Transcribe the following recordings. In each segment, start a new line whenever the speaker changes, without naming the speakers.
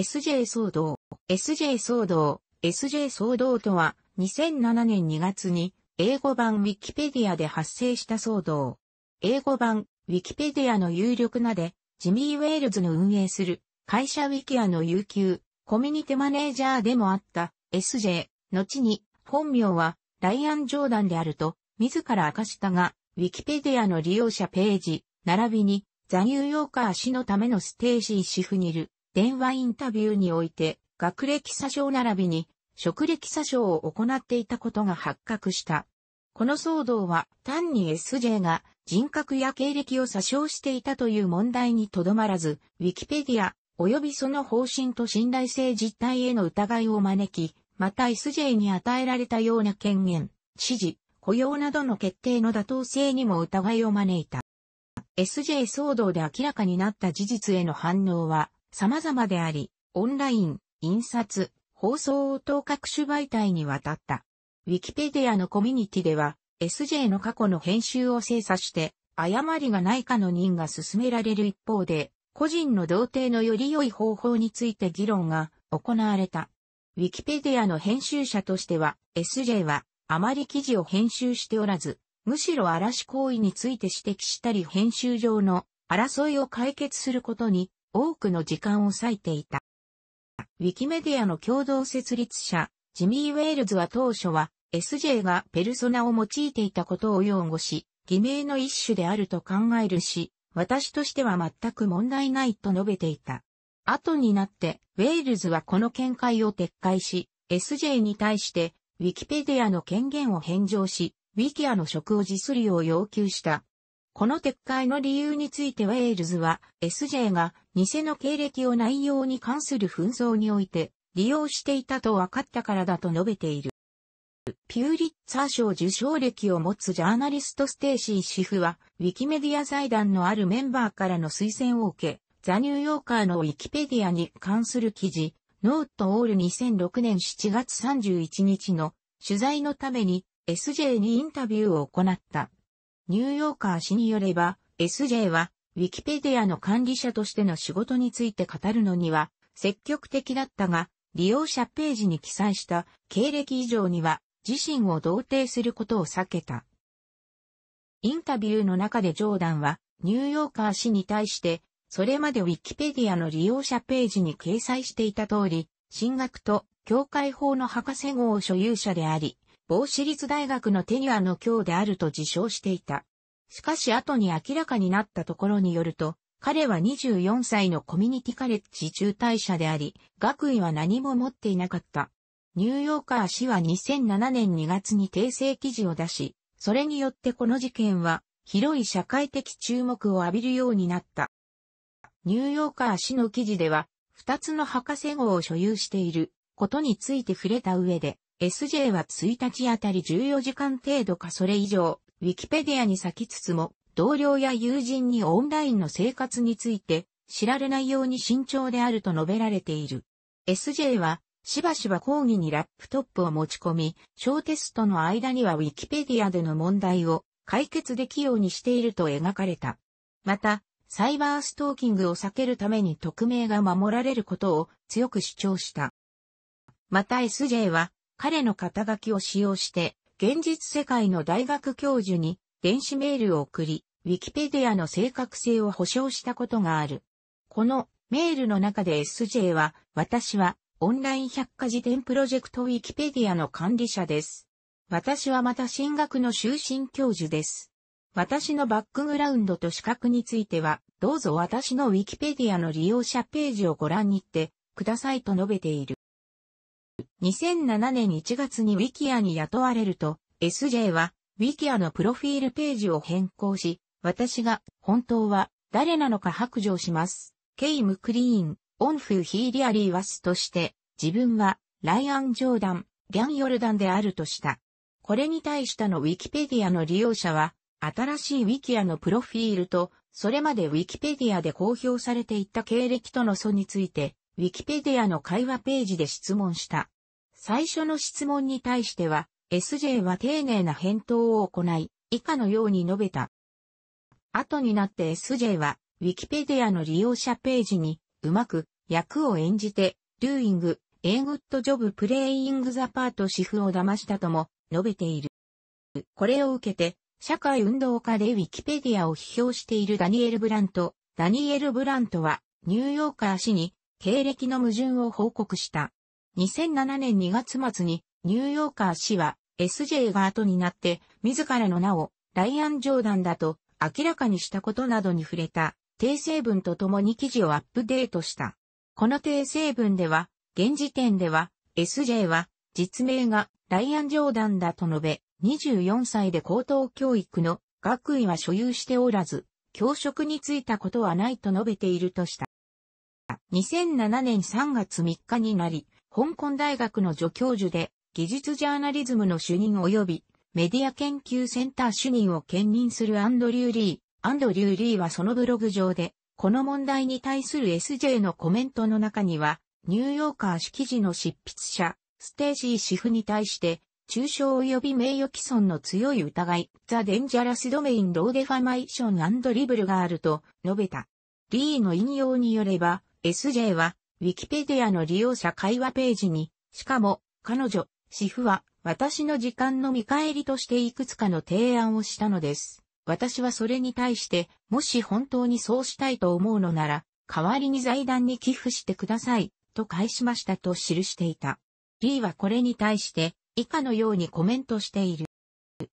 SJ 騒動。SJ 騒動。SJ 騒動とは、2007年2月に、英語版 Wikipedia で発生した騒動。英語版 Wikipedia の有力なで、ジミー・ウェールズの運営する、会社 Wikia の有給、コミュニティマネージャーでもあった、SJ、後に、本名は、ライアン・ジョーダンであると、自ら明かしたが、Wikipedia の利用者ページ、並びに、ザ・ニューヨーカー氏のためのステージー・シフニル、電話インタビューにおいて、学歴詐称並びに、職歴詐称を行っていたことが発覚した。この騒動は単に SJ が人格や経歴を詐称していたという問題にとどまらず、ウィキペディア及びその方針と信頼性実態への疑いを招き、また SJ に与えられたような権限、指示、雇用などの決定の妥当性にも疑いを招いた。SJ 騒動で明らかになった事実への反応は、様々であり、オンライン、印刷、放送等各種媒体にわたった。ウィキペディアのコミュニティでは、SJ の過去の編集を精査して、誤りがないかの任が進められる一方で、個人の同定のより良い方法について議論が行われた。ウィキペディアの編集者としては、SJ はあまり記事を編集しておらず、むしろ嵐行為について指摘したり編集上の争いを解決することに多くの時間を割いていた。ウィキメディアの共同設立者、ジミー・ウェールズは当初は SJ がペルソナを用いていたことを擁護し、偽名の一種であると考えるし、私としては全く問題ないと述べていた。後になって、ウェールズはこの見解を撤回し、SJ に対して、ウィキペディアの権限を返上し、ウィキアの職を辞するよう要求した。この撤回の理由についてウェールズは SJ が偽の経歴を内容に関する紛争において利用していたと分かったからだと述べている。ピューリッツァー賞受賞歴を持つジャーナリストステーシー・シフは、ウィキメディア財団のあるメンバーからの推薦を受け、ザ・ニューヨーカーのウィキペディアに関する記事、ノート・オール2006年7月31日の取材のために SJ にインタビューを行った。ニューヨーカー氏によれば、SJ は、ウィキペディアの管理者としての仕事について語るのには、積極的だったが、利用者ページに記載した経歴以上には、自身を同定することを避けた。インタビューの中でジョーダンは、ニューヨーカー氏に対して、それまでウィキペディアの利用者ページに掲載していた通り、進学と教会法の博士号を所有者であり、某私立大学のテニアの教であると自称していた。しかし後に明らかになったところによると、彼は24歳のコミュニティカレッジ中退者であり、学位は何も持っていなかった。ニューヨーカー氏は2007年2月に訂正記事を出し、それによってこの事件は広い社会的注目を浴びるようになった。ニューヨーカー氏の記事では、二つの博士号を所有していることについて触れた上で、SJ は1日あたり14時間程度かそれ以上、ウィキペディアに先つつも、同僚や友人にオンラインの生活について、知られないように慎重であると述べられている。SJ は、しばしば講義にラップトップを持ち込み、小テストの間にはウィキペディアでの問題を解決できようにしていると描かれた。また、サイバーストーキングを避けるために匿名が守られることを強く主張した。また SJ は、彼の肩書きを使用して、現実世界の大学教授に電子メールを送り、ウィキペディアの正確性を保証したことがある。このメールの中で SJ は、私はオンライン百科事典プロジェクトウィキペディアの管理者です。私はまた進学の終身教授です。私のバックグラウンドと資格については、どうぞ私のウィキペディアの利用者ページをご覧に行ってくださいと述べている。2007年1月にウィキアに雇われると、SJ はウィキアのプロフィールページを変更し、私が本当は誰なのか白状します。ケイ・ムクリーン、オンフ・ヒーリアリー・ワスとして、自分はライアン・ジョーダン、ギャン・ヨルダンであるとした。これに対したの Wikipedia の利用者は、新しいウィキアのプロフィールと、それまで Wikipedia で公表されていた経歴との素について、ウィキペディアの会話ページで質問した。最初の質問に対しては、SJ は丁寧な返答を行い、以下のように述べた。後になって SJ は、ウィキペディアの利用者ページに、うまく、役を演じて、doing, a good job playing the part シフを騙したとも、述べている。これを受けて、社会運動家でウィキペディアを批評しているダニエル・ブラント。ダニエル・ブラントは、ニューヨーカー氏に、経歴の矛盾を報告した。2007年2月末にニューヨーカー氏は SJ が後になって自らの名をライアン・ジョーダンだと明らかにしたことなどに触れた訂正文とともに記事をアップデートした。この訂正文では現時点では SJ は実名がライアン・ジョーダンだと述べ24歳で高等教育の学位は所有しておらず教職に就いたことはないと述べているとした。2007年3月3日になり、香港大学の助教授で、技術ジャーナリズムの主任及び、メディア研究センター主任を兼任するアンドリュー・リー。アンドリュー・リーはそのブログ上で、この問題に対する SJ のコメントの中には、ニューヨーカー式記事の執筆者、ステージー・シフに対して、中傷及び名誉毀損の強い疑い、ザ・デンジャラス・ドメイン・ロー・デファマイション・リブルがあると述べた。リーの引用によれば、SJ は、ウィキペディアの利用者会話ページに、しかも、彼女、シフは、私の時間の見返りとしていくつかの提案をしたのです。私はそれに対して、もし本当にそうしたいと思うのなら、代わりに財団に寄付してください、と返しましたと記していた。D はこれに対して、以下のようにコメントしている。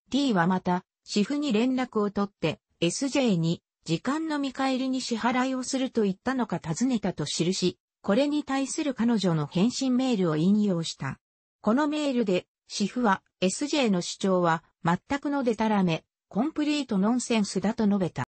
D はまた、シフに連絡を取って、SJ に時間の見返りに支払いをすると言ったのか尋ねたと記し、これに対する彼女の返信メールを引用した。このメールで、シフは SJ の主張は全くのデタラメ、コンプリートノンセンスだと述べた。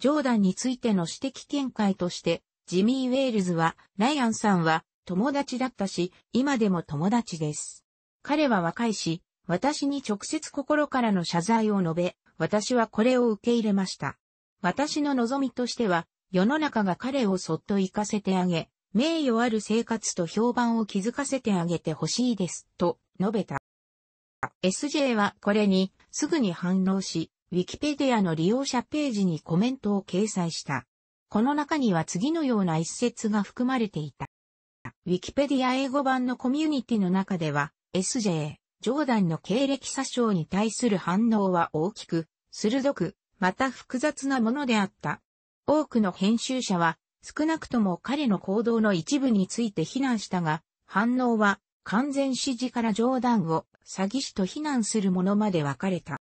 ジョーダンについての指摘見解として、ジミー・ウェールズは、ライアンさんは友達だったし、今でも友達です。彼は若いし、私に直接心からの謝罪を述べ、私はこれを受け入れました。私の望みとしては、世の中が彼をそっと行かせてあげ、名誉ある生活と評判を築かせてあげてほしいです、と述べた。SJ はこれにすぐに反応し、ウィキペディアの利用者ページにコメントを掲載した。この中には次のような一節が含まれていた。ウィキペディア英語版のコミュニティの中では、SJ、ジョーダンの経歴詐称に対する反応は大きく、鋭く、また複雑なものであった。多くの編集者は、少なくとも彼の行動の一部について非難したが、反応は完全支持から冗談を詐欺師と非難するものまで分かれた。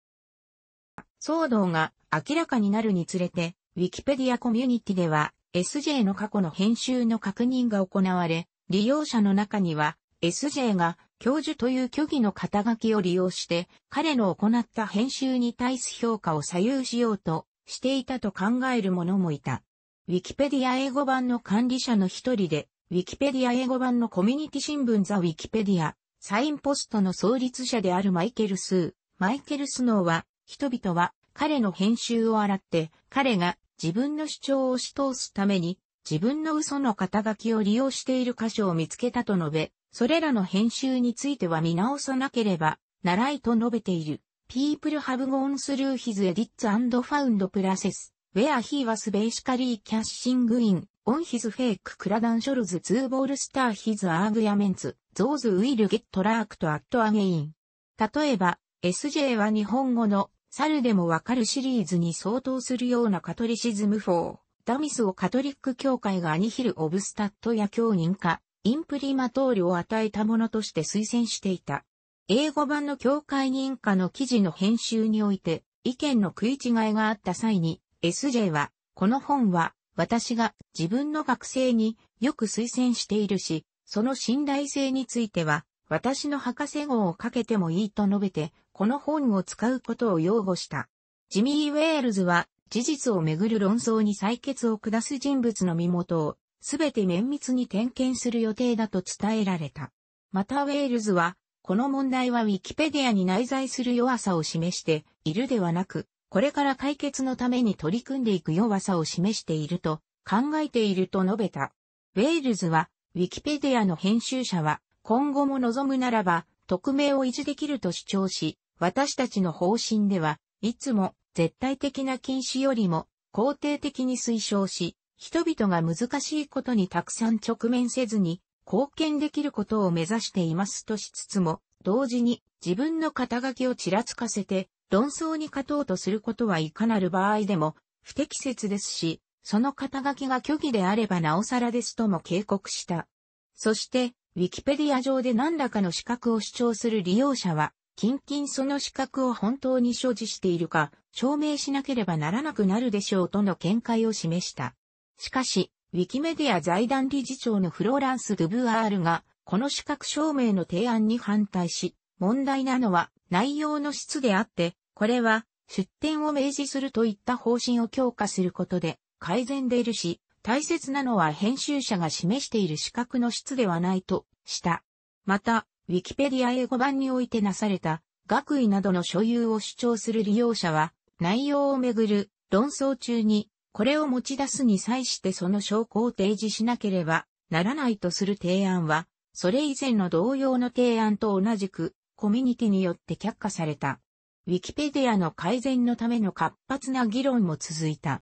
騒動が明らかになるにつれて、ウィキペディアコミュニティでは SJ の過去の編集の確認が行われ、利用者の中には SJ が教授という虚偽の肩書きを利用して、彼の行った編集に対す評価を左右しようとしていたと考える者もいた。ウィキペディア英語版の管理者の一人で、ウィキペディア英語版のコミュニティ新聞ザ・ウィキペディア、サインポストの創立者であるマイケル・スー、マイケル・スノーは、人々は彼の編集を洗って、彼が自分の主張を押し通すために自分の嘘の肩書きを利用している箇所を見つけたと述べ、それらの編集については見直さなければ、ならいと述べている。People have gone through his edits and found p r o c e s where he was basically cashing in, on his fake credentials to bolster his arguments, those will get tracked at again. 例えば、SJ は日本語の猿でもわかるシリーズに相当するようなカトリシズム4。ダミスをカトリック教会がアニヒル・オブスタットや教人化、インプリマトールを与えたものとして推薦していた。英語版の教会認可の記事の編集において、意見の食い違いがあった際に、SJ は、この本は、私が自分の学生によく推薦しているし、その信頼性については、私の博士号をかけてもいいと述べて、この本を使うことを擁護した。ジミー・ウェールズは事実をめぐる論争に採決を下す人物の身元を、すべて綿密に点検する予定だと伝えられた。またウェールズは、この問題はウィキペディアに内在する弱さを示しているではなく、これから解決のために取り組んでいく弱さを示していると考えていると述べた。ウェールズは、ウィキペディアの編集者は、今後も望むならば、匿名を維持できると主張し、私たちの方針では、いつも絶対的な禁止よりも肯定的に推奨し、人々が難しいことにたくさん直面せずに貢献できることを目指していますとしつつも、同時に自分の肩書きをちらつかせて論争に勝とうとすることはいかなる場合でも不適切ですし、その肩書きが虚偽であればなおさらですとも警告した。そして、ウィキペディア上で何らかの資格を主張する利用者は、近々その資格を本当に所持しているか、証明しなければならなくなるでしょうとの見解を示した。しかし、ウィキメディア財団理事長のフローランス・ドゥブアールが、この資格証明の提案に反対し、問題なのは内容の質であって、これは出典を明示するといった方針を強化することで改善でいるし、大切なのは編集者が示している資格の質ではないとした。また、ウィキペディア英語版においてなされた学位などの所有を主張する利用者は、内容をめぐる論争中に、これを持ち出すに際してその証拠を提示しなければならないとする提案は、それ以前の同様の提案と同じく、コミュニティによって却下された。ウィキペディアの改善のための活発な議論も続いた。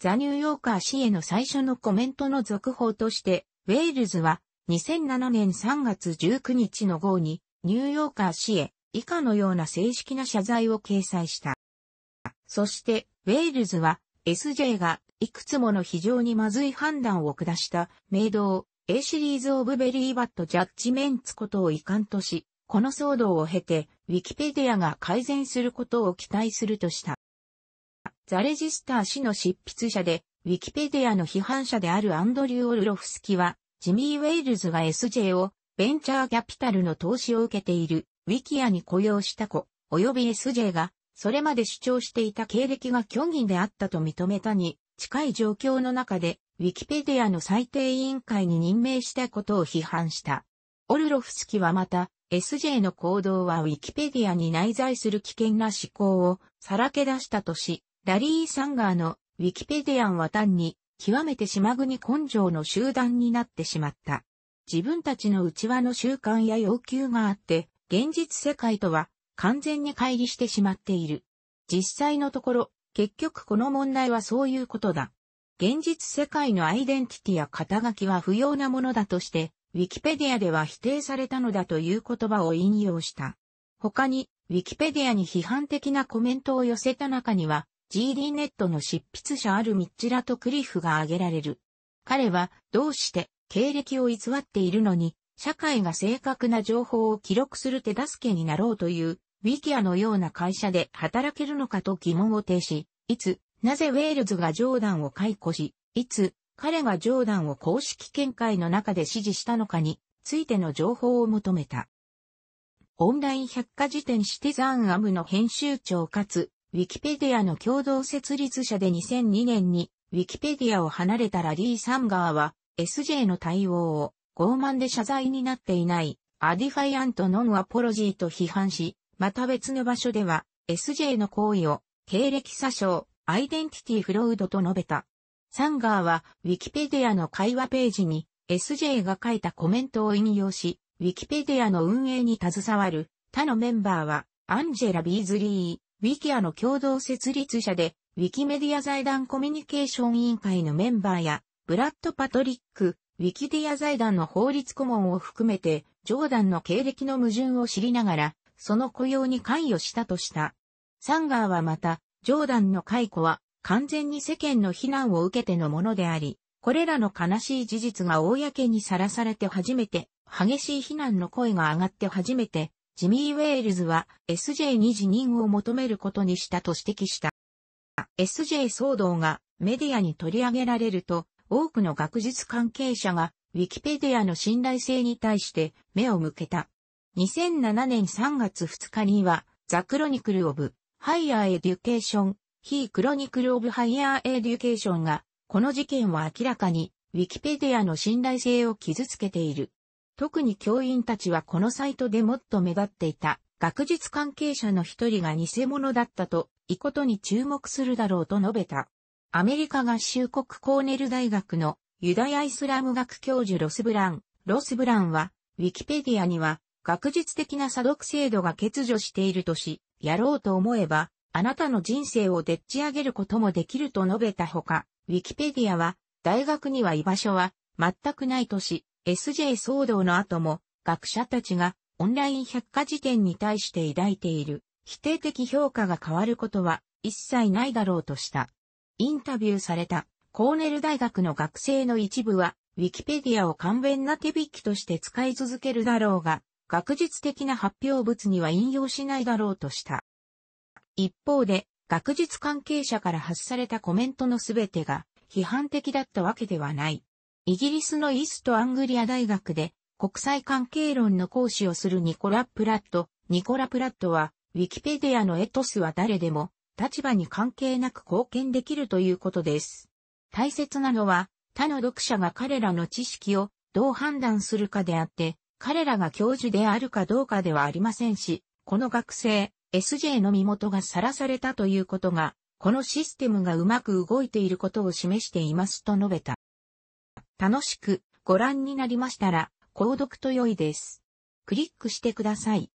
ザ・ニューヨーカー氏への最初のコメントの続報として、ウェールズは2007年3月19日の号に、ニューヨーカー氏へ以下のような正式な謝罪を掲載した。そして、ウェールズは SJ がいくつもの非常にまずい判断を下した名を A シリーズオブベリーバットジャッジメンツことを遺憾とし、この騒動を経て、ウィキペディアが改善することを期待するとした。ザレジスター氏の執筆者で、ウィキペディアの批判者であるアンドリュー・オルロフスキは、ジミー・ウェールズが SJ をベンチャーキャピタルの投資を受けているウィキアに雇用した子、及び SJ が、それまで主張していた経歴が虚偽であったと認めたに、近い状況の中で、ウィキペディアの最低委員会に任命したことを批判した。オルロフスキはまた、SJ の行動はウィキペディアに内在する危険な思考をさらけ出したとし、ラリー・サンガーのウィキペディアンは単に極めて島国根性の集団になってしまった。自分たちの内輪の習慣や要求があって、現実世界とは完全に乖離してしまっている。実際のところ、結局この問題はそういうことだ。現実世界のアイデンティティや肩書きは不要なものだとして、ウィキペディアでは否定されたのだという言葉を引用した。他に、ウィキペディアに批判的なコメントを寄せた中には、GD ネットの執筆者あるミッチラとクリフが挙げられる。彼は、どうして、経歴を偽っているのに、社会が正確な情報を記録する手助けになろうという、ウィキアのような会社で働けるのかと疑問を呈し、いつ、なぜウェールズがジョーダンを解雇し、いつ、彼がジョーダンを公式見解の中で支持したのかについての情報を求めた。オンライン百科事典シティザンアムの編集長かつ、ウィキペディアの共同設立者で2002年に、ウィキペディアを離れたラリー・サンガーは、SJ の対応を傲慢で謝罪になっていない、アディファイアントノンアポロジーと批判し、また別の場所では、SJ の行為を、経歴詐称、アイデンティティフロードと述べた。サンガーは、ウィキペディアの会話ページに、SJ が書いたコメントを引用し、ウィキペディアの運営に携わる、他のメンバーは、アンジェラ・ビーズリー、ウィキアの共同設立者で、ウィキメディア財団コミュニケーション委員会のメンバーや、ブラッド・パトリック、ウィキディア財団の法律顧問を含めて、ジョーダンの経歴の矛盾を知りながら、その雇用に関与したとした。サンガーはまた、ジョーダンの解雇は完全に世間の非難を受けてのものであり、これらの悲しい事実が公にさらされて初めて、激しい非難の声が上がって初めて、ジミー・ウェールズは SJ に辞任を求めることにしたと指摘した。SJ 騒動がメディアに取り上げられると、多くの学術関係者が、ウィキペディアの信頼性に対して目を向けた。2007年3月2日には、ザ・クロニクル・オブ・ハイヤー・エデュケーション、非クロニクル・オブ・ハイヤー・エデュケーションが、この事件は明らかに、ウィキペディアの信頼性を傷つけている。特に教員たちはこのサイトでもっと目立っていた、学術関係者の一人が偽物だったと、異ことに注目するだろうと述べた。アメリカ合衆国コーネル大学のユダヤイスラム学教授ロスブラン。ロスブランは、ウィキペディアには、学術的な査読制度が欠如しているとし、やろうと思えば、あなたの人生をでっち上げることもできると述べたほか、ウィキペディアは、大学には居場所は全くないとし、SJ 騒動の後も、学者たちがオンライン百科事典に対して抱いている否定的評価が変わることは一切ないだろうとした。インタビューされたコーネル大学の学生の一部は、ウィキペディアを簡便な手引きとして使い続けるだろうが、学術的な発表物には引用しないだろうとした。一方で、学術関係者から発されたコメントのすべてが批判的だったわけではない。イギリスのイーストアングリア大学で国際関係論の講師をするニコラ・プラット、ニコラ・プラットは、ウィキペディアのエトスは誰でも立場に関係なく貢献できるということです。大切なのは、他の読者が彼らの知識をどう判断するかであって、彼らが教授であるかどうかではありませんし、この学生、SJ の身元がさらされたということが、このシステムがうまく動いていることを示していますと述べた。楽しくご覧になりましたら、購読と良いです。クリックしてください。